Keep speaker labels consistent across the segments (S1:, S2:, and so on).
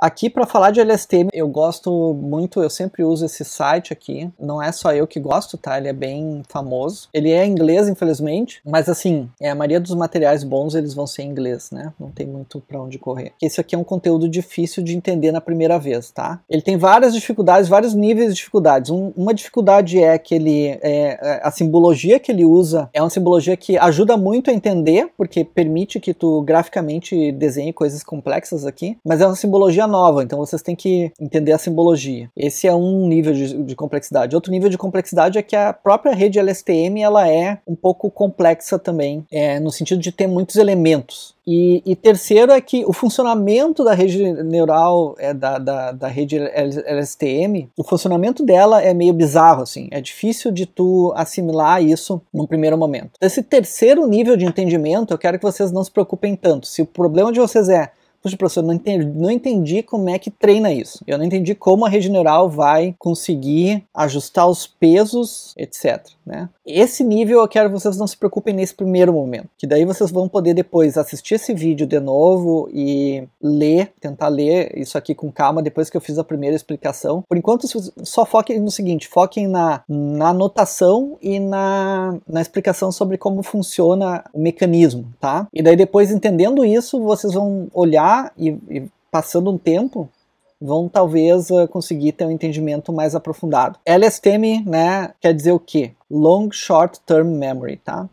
S1: Aqui para falar de LSTM, eu gosto muito, eu sempre uso esse site aqui. Não é só eu que gosto, tá? Ele é bem famoso. Ele é inglês, infelizmente, mas assim, é a maioria dos materiais bons, eles vão ser em inglês, né? Não tem muito para onde correr. Esse aqui é um conteúdo difícil de entender na primeira vez, tá? Ele tem várias dificuldades, vários níveis de dificuldades. Um, uma dificuldade é que ele é, é a simbologia que ele usa é uma simbologia que ajuda muito a entender, porque permite que tu graficamente desenhe coisas complexas aqui, mas é uma simbologia nova, então vocês têm que entender a simbologia. Esse é um nível de, de complexidade. Outro nível de complexidade é que a própria rede LSTM ela é um pouco complexa também, é, no sentido de ter muitos elementos. E, e, terceiro é que o funcionamento da rede neural, é, da, da, da, rede LSTM, o funcionamento dela é meio bizarro, assim. É difícil de tu assimilar isso num primeiro momento. Esse terceiro nível de entendimento, eu quero que vocês não se preocupem tanto. Se o problema de vocês é Puxa, professor, não entendi, não entendi como é que treina isso. Eu não entendi como a rede neural vai conseguir ajustar os pesos, etc. Né? Esse nível eu quero que vocês não se preocupem nesse primeiro momento, que daí vocês vão poder depois assistir esse vídeo de novo e ler, tentar ler isso aqui com calma depois que eu fiz a primeira explicação. Por enquanto, só foquem no seguinte: foquem na, na notação e na, na explicação sobre como funciona o mecanismo, tá? E daí depois, entendendo isso, vocês vão olhar estudar e, e passando um tempo, vão talvez eh, conseguir ter um entendimento mais aprofundado. LSTM, né, quer dizer o quê? Long Short Term Memory, tá?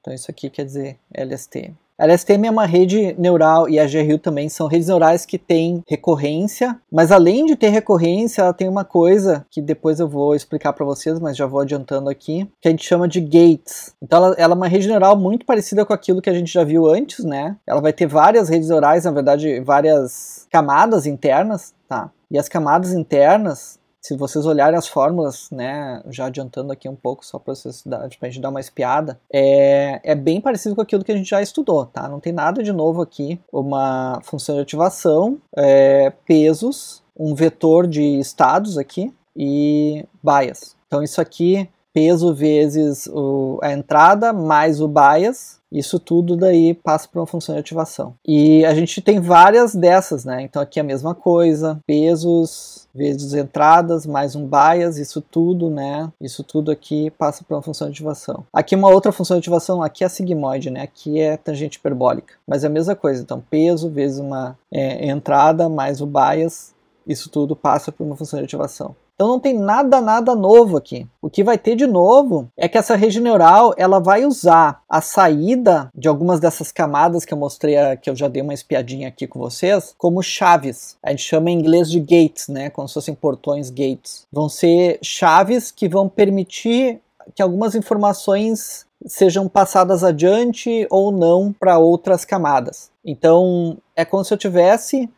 S1: Então isso aqui quer dizer LSTM. A LSTM é, é uma rede neural e a GRU também são redes neurais que têm recorrência, mas além de ter recorrência, ela tem uma coisa que depois eu vou explicar para vocês, mas já vou adiantando aqui, que a gente chama de gates. Então ela, ela, é uma rede neural muito parecida com aquilo que a gente já viu antes, né? Ela vai ter várias redes neurais, na verdade, várias camadas internas, tá? E as camadas internas se vocês olharem as fórmulas, né, já adiantando aqui um pouco, só para vocês dar, pra tipo, gente dar uma espiada, é, é bem parecido com aquilo que a gente já estudou, tá? Não tem nada de novo aqui. Uma função de ativação, é, pesos, um vetor de estados aqui e bias. Então isso aqui, peso vezes o, a entrada mais o bias, isso tudo daí passa para uma função de ativação. E a gente tem várias dessas, né? Então aqui é a mesma coisa, pesos vezes entradas, mais um bias, isso tudo, né? Isso tudo aqui passa para uma função de ativação. Aqui uma outra função de ativação, aqui é a sigmoide, né? Aqui é tangente hiperbólica. Mas é a mesma coisa, então peso vezes uma é, entrada mais o bias, isso tudo passa para uma função de ativação. Então não tem nada, nada novo aqui. O que vai ter de novo é que essa rede neural ela vai usar a saída de algumas dessas camadas que eu mostrei, eh, que eu já dei uma espiadinha aqui com vocês, como chaves. A gente chama em inglês de gates, né? Como se fossem portões gates. Vão ser chaves que vão permitir que algumas informações sejam passadas adiante ou não para outras camadas. Então, é como se eu tivesse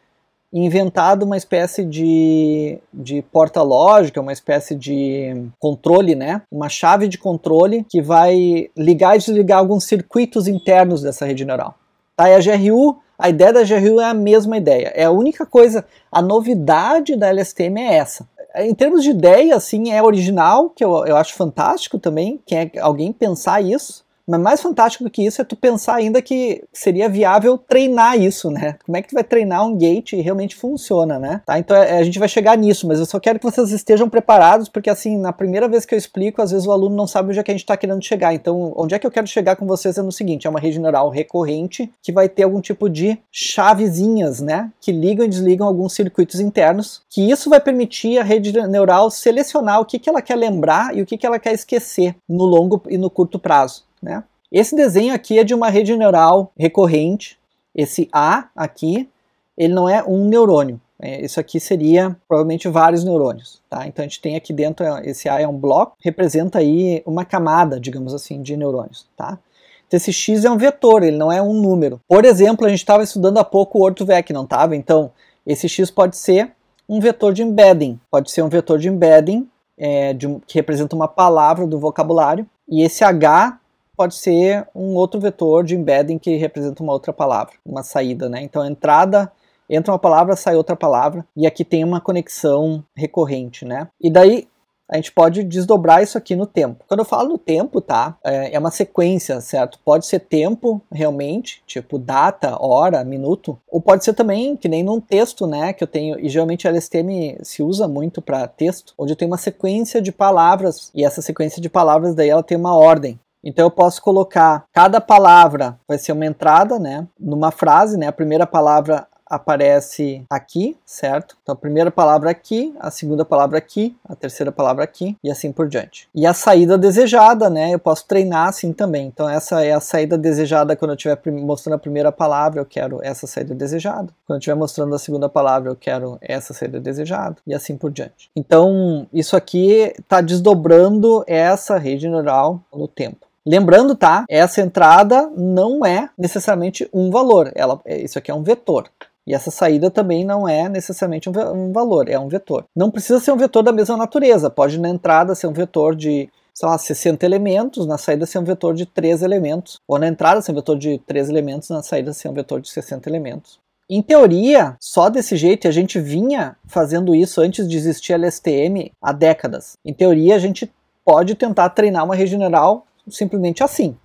S1: inventado uma espécie de, de porta lógica, uma espécie de controle, né? Uma chave de controle que vai ligar e desligar alguns circuitos internos dessa rede neural. Tá? E a GRU, a ideia da GRU é a mesma ideia. É a única coisa, a novidade da LSTM é essa. Em termos de ideia, assim, é original, que eu, eu acho fantástico também, que é alguém pensar isso mas mais fantástico do que isso é tu pensar ainda que seria viável treinar isso, né? Como é que tu vai treinar um gate e realmente funciona, né? Tá? Então é, é, a gente vai chegar nisso, mas eu só quero que vocês estejam preparados, porque assim, na primeira vez que eu explico, às vezes o aluno não sabe onde é que a gente está querendo chegar. Então, onde é que eu quero chegar com vocês é no seguinte: é uma rede neural recorrente que vai ter algum tipo de chavezinhas, né? Que ligam e desligam alguns circuitos internos, que isso vai permitir a rede neural selecionar o que, que ela quer lembrar e o que, que ela quer esquecer no longo e no curto prazo. Né? Esse desenho aqui é de uma rede neural recorrente. Esse A aqui, ele não é um neurônio. É, isso aqui seria provavelmente vários neurônios. Tá? Então a gente tem aqui dentro, esse A é um bloco, representa aí uma camada, digamos assim, de neurônios. Tá? Então, esse X é um vetor, ele não é um número. Por exemplo, a gente estava estudando há pouco o Ortovec, não estava? Então esse X pode ser um vetor de embedding, pode ser um vetor de embedding é, de, que representa uma palavra do vocabulário. E esse H pode ser um outro vetor de embedding que representa uma outra palavra, uma saída, né? Então, entrada entra uma palavra, sai outra palavra, e aqui tem uma conexão recorrente, né? E daí a gente pode desdobrar isso aqui no tempo. Quando eu falo no tempo, tá? É, é uma sequência, certo? Pode ser tempo, realmente, tipo data, hora, minuto, ou pode ser também, que nem num texto, né? Que eu tenho, e geralmente a LSTM se usa muito para texto, onde eu tenho uma sequência de palavras, e essa sequência de palavras daí ela tem uma ordem. Então eu posso colocar cada palavra vai ser uma entrada, né? Numa frase, né? A primeira palavra aparece aqui, certo? Então a primeira palavra aqui, a segunda palavra aqui, a terceira palavra aqui e assim por diante. E a saída desejada, né? Eu posso treinar assim também. Então essa é a saída desejada quando eu estiver mostrando a primeira palavra, eu quero essa saída desejada. Quando eu estiver mostrando a segunda palavra, eu quero essa saída desejada e assim por diante. Então isso aqui está desdobrando essa rede neural no tempo. Lembrando, tá? Essa entrada não é necessariamente um valor. Ela, é, isso aqui é um vetor. E essa saída também não é necessariamente um, um valor, é um vetor. Não precisa ser um vetor da mesma natureza. Pode na entrada ser um vetor de sei lá, 60 elementos, na saída ser um vetor de 3 elementos, ou na entrada ser um vetor de 3 elementos, na saída ser um vetor de 60 elementos. Em teoria, só desse jeito a gente vinha fazendo isso antes de existir LSTM há décadas. Em teoria, a gente pode tentar treinar uma rede neural simplesmente assim.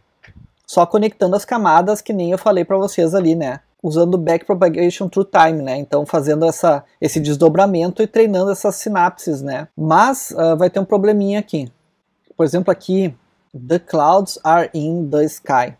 S1: Só conectando as camadas que nem eu falei para vocês ali, né? Usando backpropagation through time, né? Então fazendo essa, esse desdobramento e treinando essas sinapses, né? Mas uh, vai ter um probleminha aqui. Por exemplo, aqui, the clouds are in the sky,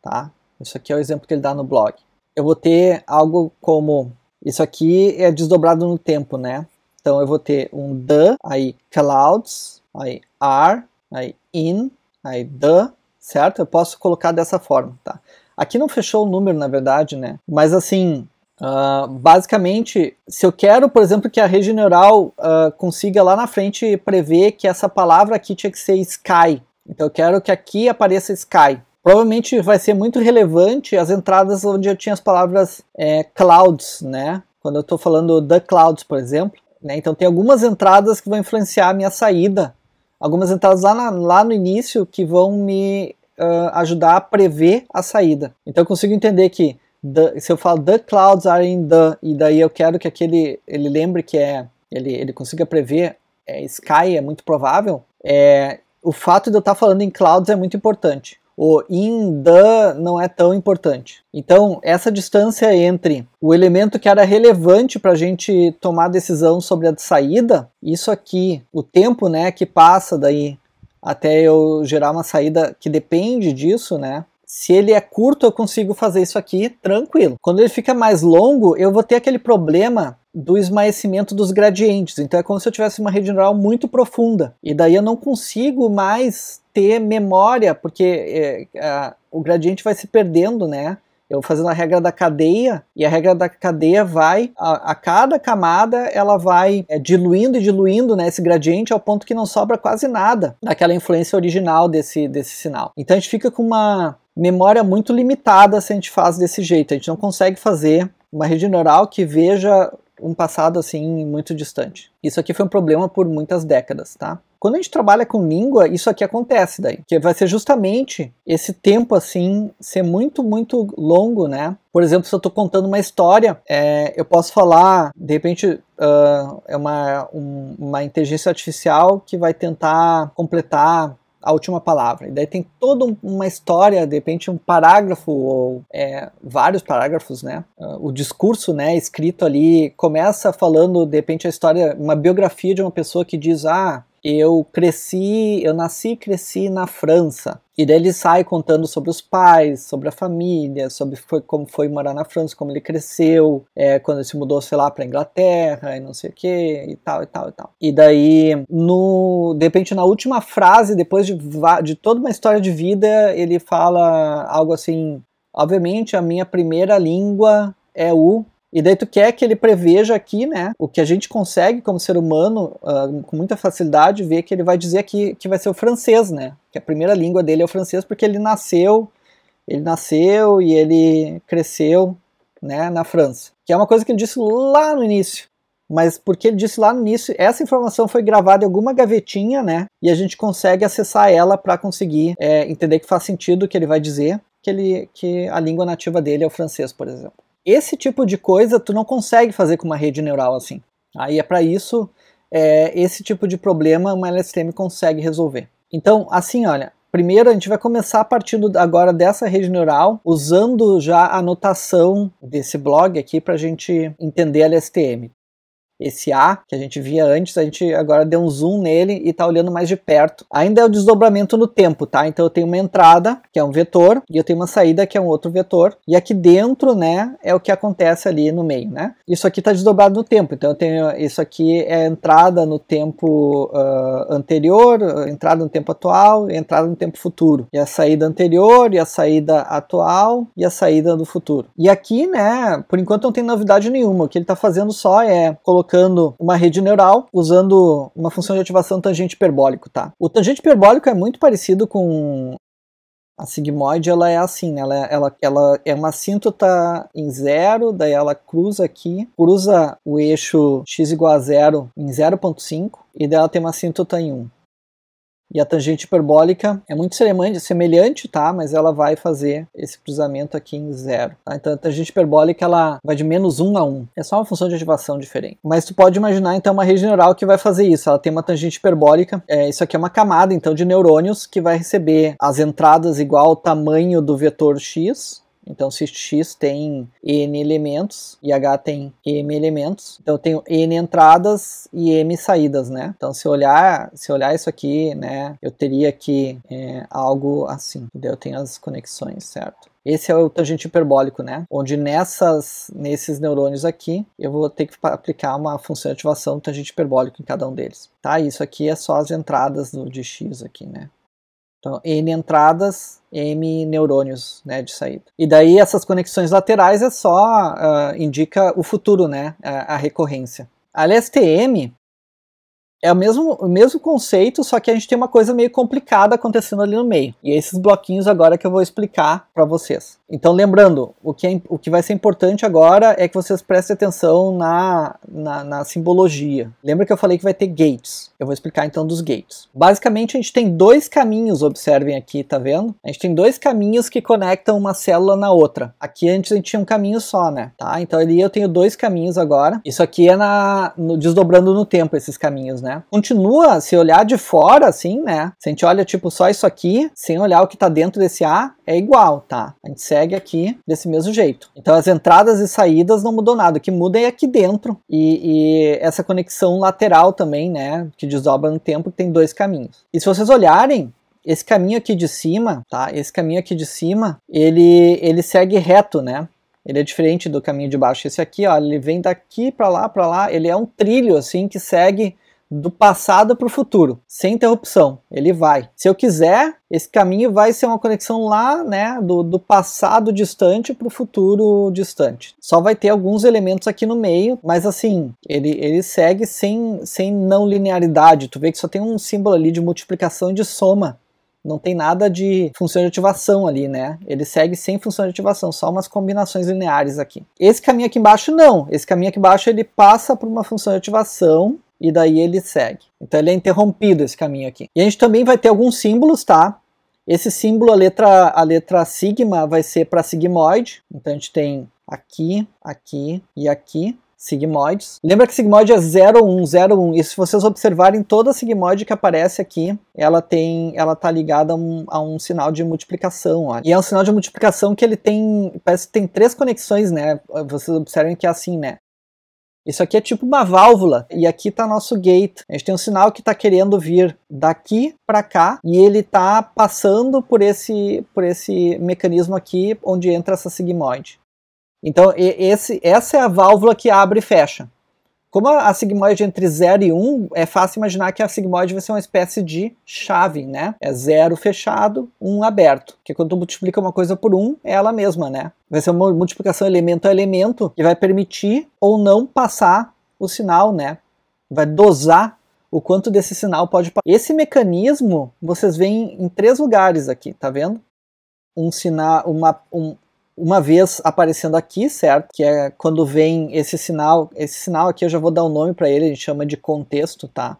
S1: tá? Isso aqui é o exemplo que ele dá no blog. Eu vou ter algo como, isso aqui é desdobrado no tempo, né? Então eu vou ter um the, aí clouds, aí are, aí in, aí the, certo? Eu posso colocar dessa forma, tá? Aqui não fechou o número, na verdade, né? Mas assim, uh, basicamente, se eu quero, por exemplo, que a rede neural uh, consiga lá na frente prever que essa palavra aqui tinha que ser sky, então eu quero que aqui apareça sky. Provavelmente vai ser muito relevante as entradas onde eu tinha as palavras é, clouds, né? Quando eu estou falando da clouds, por exemplo. Né? Então tem algumas entradas que vão influenciar a minha saída algumas entradas lá, na, lá no início que vão me uh, ajudar a prever a saída. Então eu consigo entender que the, se eu falo the clouds are in the, e daí eu quero que aquele ele lembre que é ele, ele consiga prever é, sky, é muito provável, é, o fato de eu estar falando em clouds é muito importante o in the não é tão importante. Então, essa distância entre o elemento que era relevante para a gente tomar decisão sobre a saída, isso aqui, o tempo né, que passa daí até eu gerar uma saída que depende disso, né? Se ele é curto, eu consigo fazer isso aqui tranquilo. Quando ele fica mais longo, eu vou ter aquele problema do esmaecimento dos gradientes. Então é como se eu tivesse uma rede neural muito profunda. E daí eu não consigo mais ter memória, porque é, a, o gradiente vai se perdendo, né? Eu fazendo a regra da cadeia, e a regra da cadeia vai, a, a cada camada, ela vai é, diluindo e diluindo né, esse gradiente ao ponto que não sobra quase nada daquela influência original desse, desse sinal. Então a gente fica com uma memória muito limitada se a gente faz desse jeito. A gente não consegue fazer uma rede neural que veja um passado assim muito distante. Isso aqui foi um problema por muitas décadas, tá? Quando a gente trabalha com língua, isso aqui acontece daí, que vai ser justamente esse tempo assim ser muito muito longo, né? Por exemplo, se eu estou contando uma história, é, eu posso falar, de repente, uh, é uma, um, uma inteligência artificial que vai tentar completar a última palavra. E daí tem toda uma história, de repente um parágrafo ou é, vários parágrafos, né? Ah, o discurso, né, escrito ali começa falando de repente a história, uma biografia de uma pessoa que diz: "Ah, eu cresci, eu nasci e cresci na França. E daí ele sai contando sobre os pais, sobre a família, sobre foi, como foi morar na França, como ele cresceu, é, quando ele se mudou, sei lá, pra Inglaterra e não sei o que, e tal, e tal, e tal. E daí, no, de repente, na última frase, depois de, de toda uma história de vida, ele fala algo assim: obviamente, a minha primeira língua é o e daí tu quer que ele preveja aqui, né? O que a gente consegue como ser humano, uh, com muita facilidade, ver que ele vai dizer aqui que vai ser o francês, né? Que a primeira língua dele é o francês, porque ele nasceu, ele nasceu e ele cresceu, né, na França. Que é uma coisa que ele disse lá no início. Mas porque ele disse lá no início, essa informação foi gravada em alguma gavetinha, né? E a gente consegue acessar ela para conseguir é, entender que faz sentido o que ele vai dizer, que, ele, que a língua nativa dele é o francês, por exemplo. Esse tipo de coisa tu não consegue fazer com uma rede neural assim. Aí é para isso, é, esse tipo de problema uma LSTM consegue resolver. Então, assim, olha, Primeiro, a gente vai começar partindo agora dessa rede neural, usando já a notação desse blog aqui para a gente entender a LSTM. Esse A que a gente via antes, a gente agora deu um zoom nele e está olhando mais de perto. Ainda é o desdobramento no tempo, tá? Então eu tenho uma entrada, que é um vetor, e eu tenho uma saída, que é um outro vetor. E aqui dentro, né, é o que acontece ali no meio, né? Isso aqui está desdobrado no tempo, então eu tenho isso aqui é a entrada no tempo uh, anterior, entrada no tempo atual, entrada no tempo futuro. E a saída anterior, e a saída atual, e a saída do futuro. E aqui, né, por enquanto não tem novidade nenhuma. O que ele está fazendo só é colocar colocando uma rede neural usando uma função de ativação tangente hiperbólico, tá? O tangente hiperbólico é muito parecido com a sigmoide ela é assim, né? ela, é, ela, ela é uma assíntota em zero, daí ela cruza aqui, cruza o eixo x igual a zero em 0.5 e daí ela tem uma assíntota em 1. E a tangente hiperbólica é muito semelhante, tá? Mas ela vai fazer esse cruzamento aqui em zero. Tá? Então a tangente hiperbólica ela vai de menos 1 a 1. É só uma função de ativação diferente. Mas tu pode imaginar então uma rede neural que vai fazer isso. Ela tem uma tangente hiperbólica. É, isso aqui é uma camada então de neurônios que vai receber as entradas igual ao tamanho do vetor x então, se x tem n elementos e h tem m elementos, então eu tenho n entradas e m saídas, né? Então, se olhar, se olhar isso aqui, né, eu teria aqui é, algo assim. Entendeu? Eu tenho as conexões, certo? Esse é o tangente hiperbólico, né? Onde nessas, nesses neurônios aqui, eu vou ter que aplicar uma função de ativação do tangente hiperbólico em cada um deles. Tá? Isso aqui é só as entradas do, de x aqui, né? Então, N entradas, M neurônios né, de saída. E daí essas conexões laterais é só uh, indica o futuro, né, a, a recorrência. A LSTM é o mesmo, o mesmo conceito, só que a gente tem uma coisa meio complicada acontecendo ali no meio. E é esses bloquinhos agora que eu vou explicar para vocês. Então, lembrando, o que, é, o que vai ser importante agora é que vocês prestem atenção na, na, na, simbologia. Lembra que eu falei que vai ter gates? Eu vou explicar então dos gates. Basicamente, a gente tem dois caminhos, observem aqui, tá vendo? A gente tem dois caminhos que conectam uma célula na outra. Aqui antes a gente tinha um caminho só, né? Tá? Então ali eu tenho dois caminhos agora. Isso aqui é na, no, desdobrando no tempo esses caminhos, né? né? Continua, se olhar de fora, assim, né? Se a gente olha, tipo, só isso aqui, sem olhar o que tá dentro desse A, é igual, tá? A gente segue aqui desse mesmo jeito. Então, as entradas e saídas não mudou nada. O que muda é aqui dentro. E, e essa conexão lateral também, né? Que desobra no tempo, que tem dois caminhos. E se vocês olharem, esse caminho aqui de cima, tá? Esse caminho aqui de cima, ele, ele segue reto, né? Ele é diferente do caminho de baixo. Esse aqui, ó, ele vem daqui para lá, para lá. Ele é um trilho, assim, que segue do passado para o futuro, sem interrupção. Ele vai. Se eu quiser, esse caminho vai ser uma conexão lá, né, do, do passado distante para o futuro distante. Só vai ter alguns elementos aqui no meio, mas assim, ele, ele segue sem, sem não linearidade. Tu vê que só tem um símbolo ali de multiplicação e de soma. Não tem nada de função de ativação ali, né? Ele segue sem função de ativação, só umas combinações lineares aqui. Esse caminho aqui embaixo, não. Esse caminho aqui embaixo, ele passa por uma função de ativação e daí ele segue. Então ele é interrompido esse caminho aqui. E a gente também vai ter alguns símbolos, tá? Esse símbolo, a letra, a letra sigma vai ser para sigmoide. Então a gente tem aqui, aqui e aqui sigmoides. Lembra que sigmoide é 0101, 01. e se vocês observarem, toda sigmoide que aparece aqui, ela tem, ela tá ligada a um, a um sinal de multiplicação, olha E é um sinal de multiplicação que ele tem, parece que tem três conexões, né? Vocês observem que é assim, né? Isso aqui é tipo uma válvula e aqui está nosso gate. A gente tem um sinal que está querendo vir daqui para cá e ele está passando por esse, por esse mecanismo aqui onde entra essa sigmoide. Então esse, essa é a válvula que abre e fecha. Como a sigmoide entre 0 e 1, um, é fácil imaginar que a sigmoide vai ser uma espécie de chave, né? É 0 fechado, 1 um aberto. Porque quando tu multiplica uma coisa por 1, um, é ela mesma, né? Vai ser uma multiplicação elemento a elemento que vai permitir ou não passar o sinal, né? Vai dosar o quanto desse sinal pode passar. Esse mecanismo vocês veem em três lugares aqui, tá vendo? Um sinal, uma, um, uma vez aparecendo aqui, certo? Que é quando vem esse sinal, esse sinal aqui eu já vou dar um nome para ele, a gente chama de contexto, tá?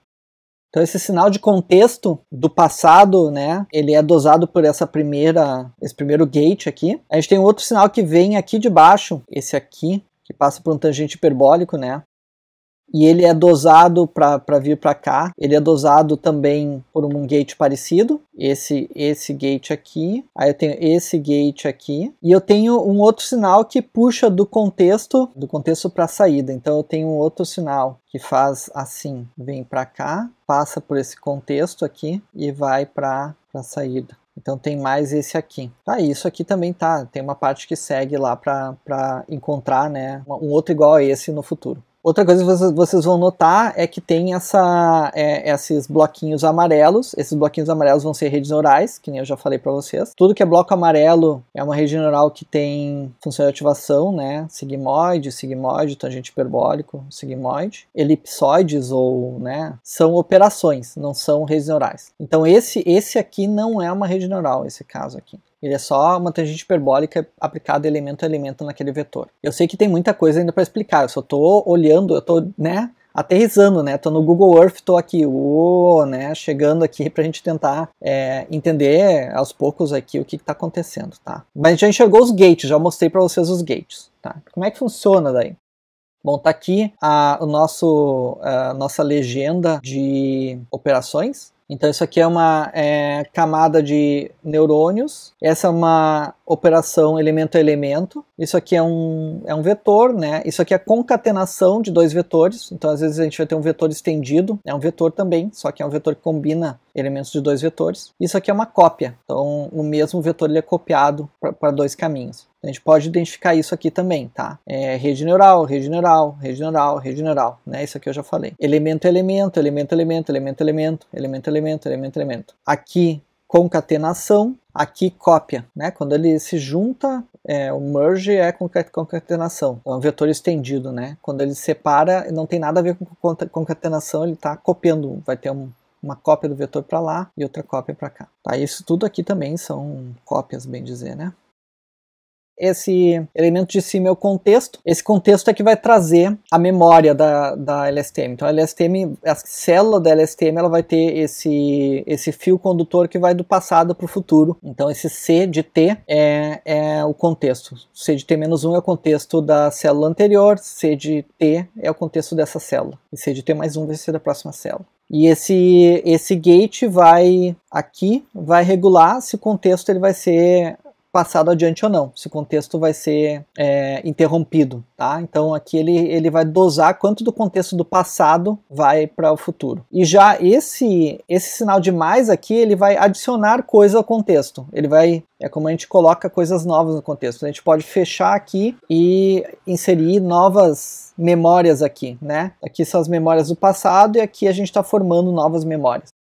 S1: Então esse sinal de contexto do passado, né, ele é dosado por essa primeira, esse primeiro gate aqui. A gente tem outro sinal que vem aqui de baixo, esse aqui, que passa por um tangente hiperbólico, né? e ele é dosado para vir para cá. Ele é dosado também por um gate parecido. Esse esse gate aqui. Aí eu tenho esse gate aqui. E eu tenho um outro sinal que puxa do contexto do contexto para a saída. Então eu tenho um outro sinal que faz assim, vem para cá, passa por esse contexto aqui e vai para a saída. Então tem mais esse aqui. Tá, isso aqui também tá. Tem uma parte que segue lá para encontrar né, um outro igual a esse no futuro. Outra coisa que vocês, vão notar é que tem essa, é, esses bloquinhos amarelos. Esses bloquinhos amarelos vão ser redes neurais, que nem eu já falei para vocês. Tudo que é bloco amarelo é uma rede neural que tem função de ativação, né? Sigmoide, sigmoide, tangente hiperbólico, sigmoide. Elipsoides ou, né? São operações, não são redes neurais. Então esse, esse aqui não é uma rede neural, esse caso aqui. Ele é só uma tangente hiperbólica aplicada elemento a elemento naquele vetor. Eu sei que tem muita coisa ainda para explicar, eu só estou olhando, eu estou, né, aterrizando, né? Tô no Google Earth, tô aqui, uou, né? Chegando aqui para a gente tentar é, entender aos poucos aqui o que, está acontecendo, tá? Mas já enxergou os gates, já mostrei para vocês os gates, tá? Como é que funciona daí? Bom, tá aqui a, o nosso, a nossa legenda de operações, então, isso aqui é uma é, camada de neurônios. Essa é uma operação elemento a elemento. Isso aqui é um, é um vetor, né? Isso aqui é concatenação de dois vetores. Então, às vezes a gente vai ter um vetor estendido. É um vetor também, só que é um vetor que combina elementos de dois vetores. Isso aqui é uma cópia, então o mesmo vetor ele é copiado para dois caminhos. A gente pode identificar isso aqui também, tá? É, rede neural, rede neural, rede neural, rede neural, né? Isso aqui eu já falei. Elemento, elemento, elemento, elemento, elemento, elemento, elemento, elemento, elemento, elemento. Aqui concatenação, aqui cópia, né? Quando ele se junta, é, o merge é concatenação, é um vetor estendido, né? Quando ele separa, não tem nada a ver com concatenação, ele está copiando, vai ter um, uma cópia do vetor para lá e outra cópia para cá. Tá? Isso tudo aqui também são cópias, bem dizer, né? Esse elemento de cima é o contexto. Esse contexto é que vai trazer a memória da, da LSTM. Então, a LSTM, a célula da LSTM, ela vai ter esse, esse fio condutor que vai do passado para o futuro. Então, esse C de T é, é o contexto. C de T menos 1 é o contexto da célula anterior, C de T é o contexto dessa célula. E C de T mais 1 vai ser da próxima célula. E esse, esse gate vai aqui, vai regular se o contexto ele vai ser passado adiante ou não, se o contexto vai ser é, interrompido, tá? Então aqui ele, ele vai dosar quanto do contexto do passado vai para o futuro. E já esse esse sinal de mais aqui, ele vai adicionar coisa ao contexto. Ele vai é como a gente coloca coisas novas no contexto. A gente pode fechar aqui e inserir novas memórias aqui, né? Aqui são as memórias do passado e aqui a gente está formando novas memórias.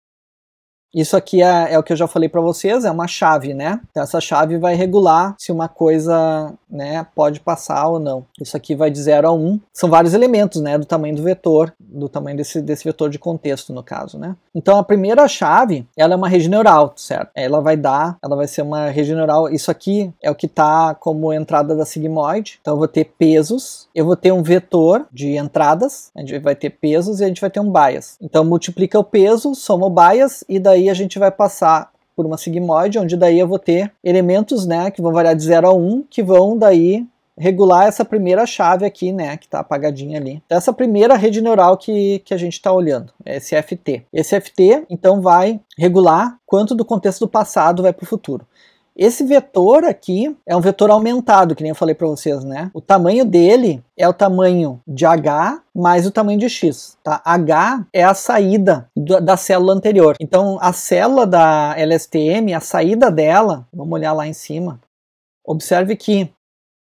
S1: Isso aqui é, é, o que eu já falei para vocês, é uma chave, né? Então essa chave vai regular se uma coisa, né, pode passar ou não. Isso aqui vai de 0 a 1. Um. São vários elementos, né, do tamanho do vetor, do tamanho desse, desse vetor de contexto, no caso, né? Então a primeira chave, ela é uma rede neural, certo? Ela vai dar, ela vai ser uma rede neural. Isso aqui é o que está como entrada da sigmoide. Então eu vou ter pesos, eu vou ter um vetor de entradas, a gente vai ter pesos e a gente vai ter um bias. Então multiplica o peso, soma o bias e daí daí a gente vai passar por uma sigmoide, onde daí eu vou ter elementos, né, que vão variar de 0 a 1, um, que vão daí regular essa primeira chave aqui, né, que está apagadinha ali. Então, essa primeira rede neural que, que a gente está olhando, esse FT. Esse FT, então, vai regular quanto do contexto do passado vai para o futuro. Esse vetor aqui é um vetor aumentado, que nem eu falei para vocês, né? O tamanho dele é o tamanho de H mais o tamanho de X, tá? H é a saída do, da célula anterior. Então, a célula da LSTM, a saída dela, vamos olhar lá em cima, observe que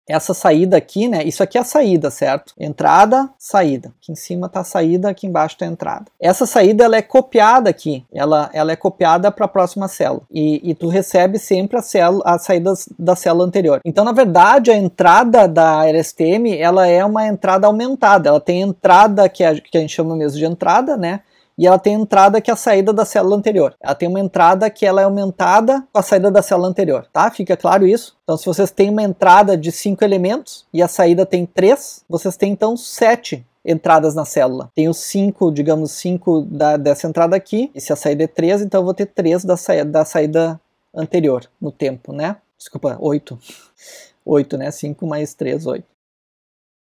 S1: essa saída aqui, né? Isso aqui é a saída, certo? Entrada, saída. Aqui em cima está a saída, aqui embaixo está a entrada. Essa saída ela é copiada aqui, ela, ela é copiada para a próxima célula. E, e tu recebe sempre a, célula, a saída da célula anterior. Então, na verdade, a entrada da RSTM ela é uma entrada aumentada. Ela tem entrada que a, que a gente chama mesmo de entrada, né? e ela tem entrada que é a saída da célula anterior. Ela tem uma entrada que ela é aumentada com a saída da célula anterior, tá? Fica claro isso? Então, se vocês têm uma entrada de cinco elementos e a saída tem três, vocês têm então sete entradas na célula. Tenho 5, digamos, 5 dessa entrada aqui, e se a saída é 3, então eu vou ter 3 da, saída da saída anterior no tempo, né? Desculpa, 8. 8, né? 5 mais 3, 8.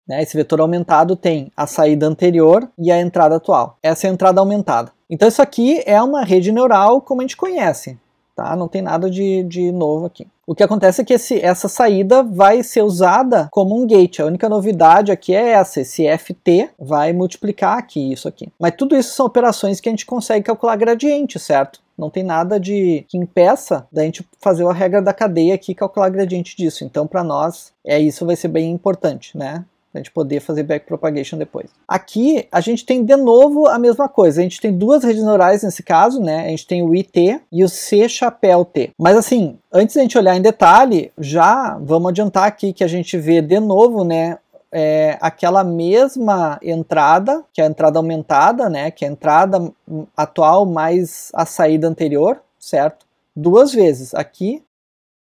S1: Né? Esse vetor aumentado tem a saída anterior e a entrada atual. Essa é a entrada aumentada. Então isso aqui é uma rede neural como a gente conhece. Tá? Não tem nada de, de novo aqui. O que acontece é que esse, essa saída vai ser usada como um gate. A única novidade aqui é essa, esse FT vai multiplicar aqui isso aqui. Mas tudo isso são operações que a gente consegue calcular gradiente, certo? Não tem nada de que impeça da gente fazer a regra da cadeia aqui e calcular gradiente disso. Então, para nós, é isso vai ser bem importante, né? a gente poder fazer backpropagation depois. Aqui a gente tem de novo a mesma coisa, a gente tem duas redes neurais nesse caso, né? A gente tem o IT e o C chapéu T. Mas assim, antes da gente olhar em detalhe, já vamos adiantar aqui que a gente vê de novo, né? É, aquela mesma entrada, que é a entrada aumentada, né? Que é a entrada atual mais a saída anterior, certo? Duas vezes aqui.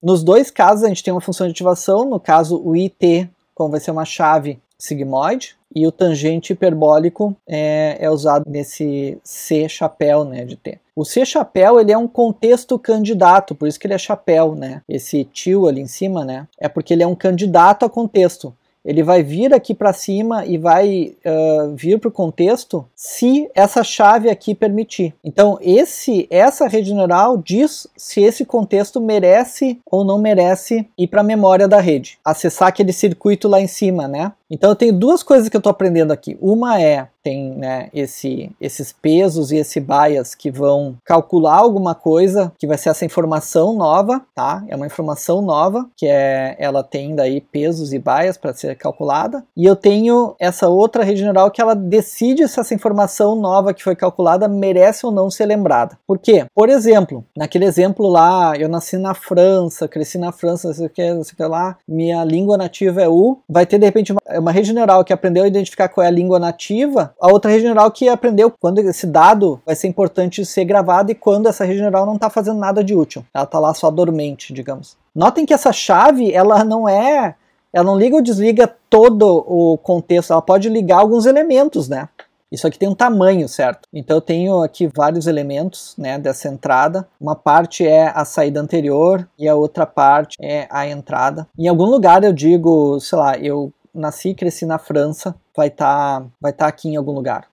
S1: Nos dois casos a gente tem uma função de ativação, no caso o IT então vai ser uma chave sigmoide e o tangente hiperbólico é, é usado nesse C chapéu né, de T. O C chapéu ele é um contexto candidato, por isso que ele é chapéu, né? Esse tio ali em cima, né? É porque ele é um candidato a contexto. Ele vai vir aqui para cima e vai uh, vir para o contexto se essa chave aqui permitir. Então, esse, essa rede neural diz se esse contexto merece ou não merece ir para a memória da rede. Acessar aquele circuito lá em cima, né? Então eu tenho duas coisas que eu estou aprendendo aqui. Uma é tem né, esse, esses pesos e esse bias que vão calcular alguma coisa que vai ser essa informação nova, tá? É uma informação nova que é ela tem daí pesos e bias para ser calculada. E eu tenho essa outra rede neural que ela decide se essa informação nova que foi calculada merece ou não ser lembrada. Por quê? Por exemplo, naquele exemplo lá, eu nasci na França, cresci na França, não sei o que, não sei o que lá, minha língua nativa é o, vai ter de repente uma, é uma rede neural que aprendeu a identificar qual é a língua nativa, a outra rede neural que aprendeu quando esse dado vai ser importante ser gravado e quando essa rede neural não está fazendo nada de útil. Ela está lá só dormente, digamos. Notem que essa chave, ela não é. Ela não liga ou desliga todo o contexto, ela pode ligar alguns elementos, né? Isso aqui tem um tamanho, certo? Então eu tenho aqui vários elementos né, dessa entrada. Uma parte é a saída anterior e a outra parte é a entrada. Em algum lugar eu digo, sei lá, eu nasci e cresci na França, vai estar tá, vai tá aqui em algum lugar.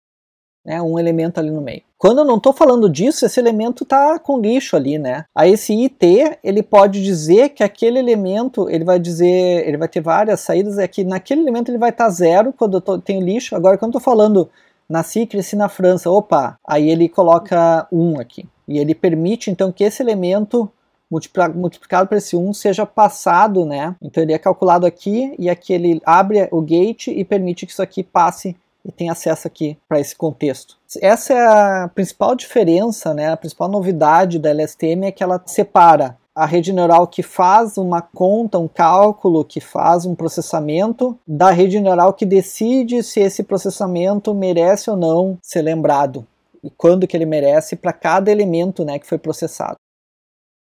S1: Né, um elemento ali no meio. Quando eu não estou falando disso, esse elemento está com lixo ali, né? Aí esse IT, ele pode dizer que aquele elemento, ele vai dizer, ele vai ter várias saídas, é que naquele elemento ele vai estar tá zero quando eu tô, tenho lixo. Agora, quando eu estou falando nasci e cresci na França, opa, aí ele coloca um aqui. E ele permite, então, que esse elemento multiplicado por esse 1 seja passado, né? Então ele é calculado aqui e aqui ele abre o gate e permite que isso aqui passe e tenha acesso aqui para esse contexto. Essa é a principal diferença, né? A principal novidade da LSTM é que ela separa a rede neural que faz uma conta, um cálculo, que faz um processamento, da rede neural que decide se esse processamento merece ou não ser lembrado e quando que ele merece para cada elemento, né, que foi processado.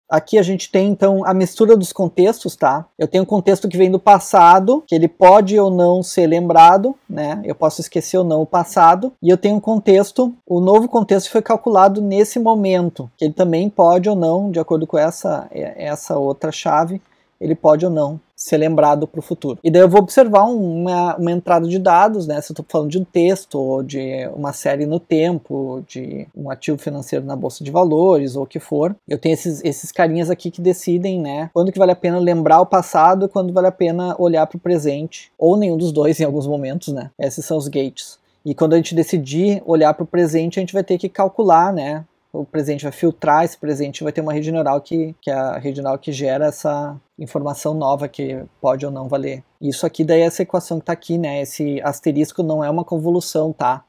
S1: Aqui a gente tem então a mistura dos contextos, tá? Eu tenho um contexto que vem do passado, que ele pode ou não ser lembrado, né? Eu posso esquecer ou não o passado. E eu tenho um contexto, o novo contexto foi calculado nesse momento, que ele também pode ou não, de acordo com essa é, essa outra chave, ele pode ou não ser lembrado para o futuro. E daí eu vou observar uma, uma entrada de dados, né? Se eu estou falando de um texto, ou de uma série no tempo, de um ativo financeiro na bolsa de valores, ou o que for. Eu tenho esses, esses carinhas aqui que decidem, né? Quando que vale a pena lembrar o passado e quando vale a pena olhar para o presente, ou nenhum dos dois em alguns momentos, né? Esses são os gates. E quando a gente decidir olhar para o presente, a gente vai ter que calcular, né? o presente vai filtrar esse presente vai ter uma rede neural que, que é a rede neural que gera essa informação nova que pode ou não valer. Isso aqui daí é essa equação que está aqui, né? Esse asterisco não é uma convolução, tá?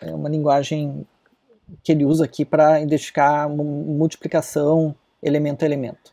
S1: É uma linguagem que ele usa aqui para identificar multiplicação elemento a elemento.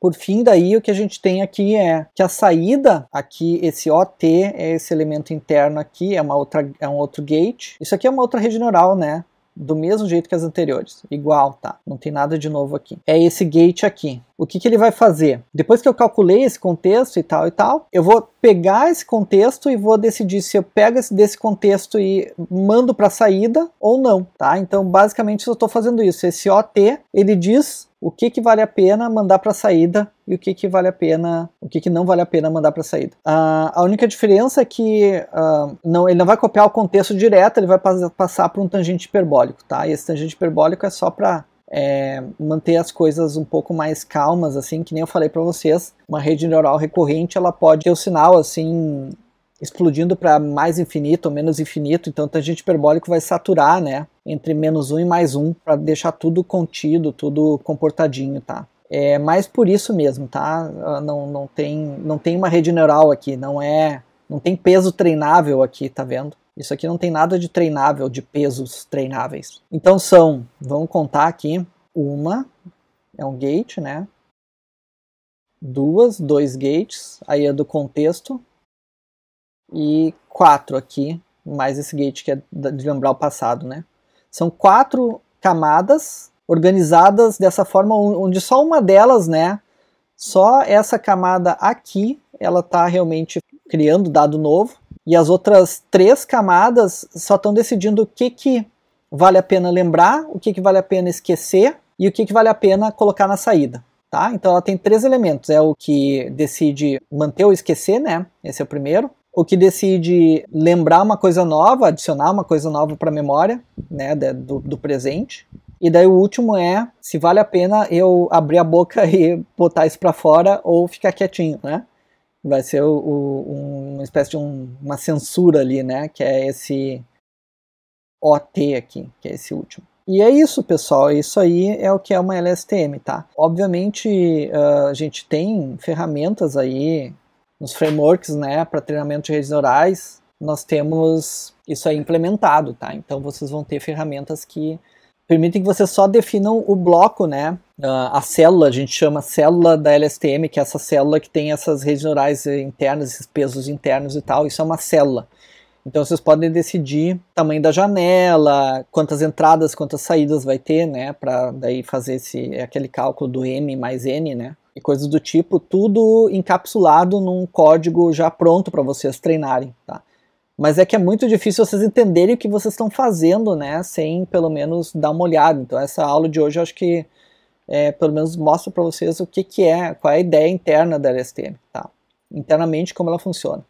S1: Por fim, daí o que a gente tem aqui é que a saída aqui, esse OT, é esse elemento interno aqui, é, uma outra, é um outro gate. Isso aqui é uma outra rede neural, né? do mesmo jeito que as anteriores, igual, tá? Não tem nada de novo aqui. É esse gate aqui. O que, que ele vai fazer? Depois que eu calculei esse contexto e tal e tal, eu vou pegar esse contexto e vou decidir se eu pego esse desse contexto e mando para saída ou não, tá? Então, basicamente, eu estou fazendo isso. Esse OT, ele diz o que, que vale a pena mandar para a saída e o que, que vale a pena, o que, que não vale a pena mandar para a saída. Uh, a única diferença é que uh, não, ele não vai copiar o contexto direto, ele vai passar para um tangente hiperbólico, tá? E esse tangente hiperbólico é só para é, manter as coisas um pouco mais calmas, assim, que nem eu falei para vocês, uma rede neural recorrente, ela pode ter o sinal, assim, explodindo para mais infinito ou menos infinito, então o tangente hiperbólico vai saturar, né? Entre menos um e mais um, para deixar tudo contido, tudo comportadinho, tá? É mais por isso mesmo, tá? Ah, não, não, tem, não tem uma rede neural aqui, não é. Não tem peso treinável aqui, tá vendo? Isso aqui não tem nada de treinável, de pesos treináveis. Então são, vamos contar aqui, uma é um gate, né? Duas, dois gates, aí é do contexto, e quatro aqui, mais esse gate que é de lembrar o passado, né? São quatro camadas organizadas dessa forma, onde só uma delas, né? Só essa camada aqui, ela está realmente criando dado novo, e as outras três camadas só estão decidindo o que, que vale a pena lembrar, o que, que vale a pena esquecer e o que, que vale a pena colocar na saída. Tá? Então ela tem três elementos: é o que decide manter ou esquecer, né? Esse é o primeiro o que decide lembrar uma coisa nova, adicionar uma coisa nova para a memória, né, do, do, presente. E daí o último é se vale a pena eu abrir a boca e botar isso para fora ou ficar quietinho, né? Vai ser o, o, uma espécie de um, uma censura ali, né? Que é esse OT aqui, que é esse último. E é isso, pessoal. Isso aí é o que é uma LSTM, tá? Obviamente, ah, a gente tem ferramentas aí nos frameworks né, para treinamento de redes neurais, nós temos isso aí implementado, tá? Então vocês vão ter ferramentas que permitem que vocês só definam o bloco, né? Ah, a célula, a gente chama célula da LSTM, que é essa célula que tem essas redes neurais internas, esses pesos internos e tal, isso é uma célula. Então vocês podem decidir tamanho da janela, quantas entradas, quantas saídas vai ter, né? Para daí fazer esse, aquele cálculo do M mais N, né? e coisas do tipo, tudo encapsulado num código já pronto para vocês treinarem, tá? Mas é que é muito difícil vocês entenderem o que vocês estão fazendo, né? Sem pelo menos dar uma olhada. Então essa aula de hoje eu acho que é, pelo menos mostra para vocês o que, que é, qual é a ideia interna da LSTM, tá? Internamente como ela funciona.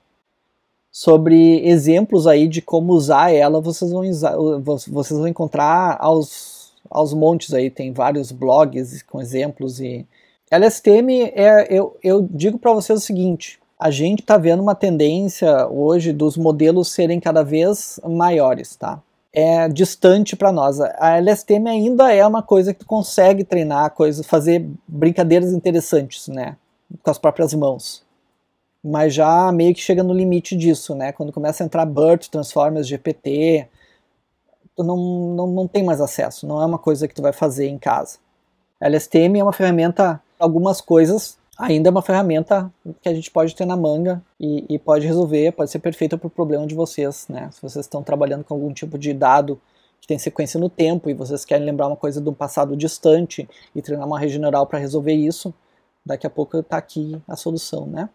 S1: Sobre exemplos aí de como usar ela, vocês vão, usar, vocês vão encontrar aos, aos montes aí. Tem vários blogs com exemplos e LSTM, é, eu, eu digo para vocês o seguinte: a gente está vendo uma tendência hoje dos modelos serem cada vez maiores, tá? É distante para nós. A LSTM ainda é uma coisa que tu consegue treinar, coisa, fazer brincadeiras interessantes, né? Com as próprias mãos. Mas já meio que chega no limite disso, né? Quando começa a entrar BERT, Transformers, GPT, tu não, não, não tem mais acesso, não é uma coisa que tu vai fazer em casa. A LSTM é uma ferramenta algumas coisas ainda é uma ferramenta que a gente pode ter na manga e, e pode resolver, pode ser perfeita para o problema de vocês, né? Se vocês estão trabalhando com algum tipo de dado que tem sequência no tempo e vocês querem lembrar uma coisa do passado distante e treinar uma rede neural para resolver isso, daqui a pouco está aqui a solução, né?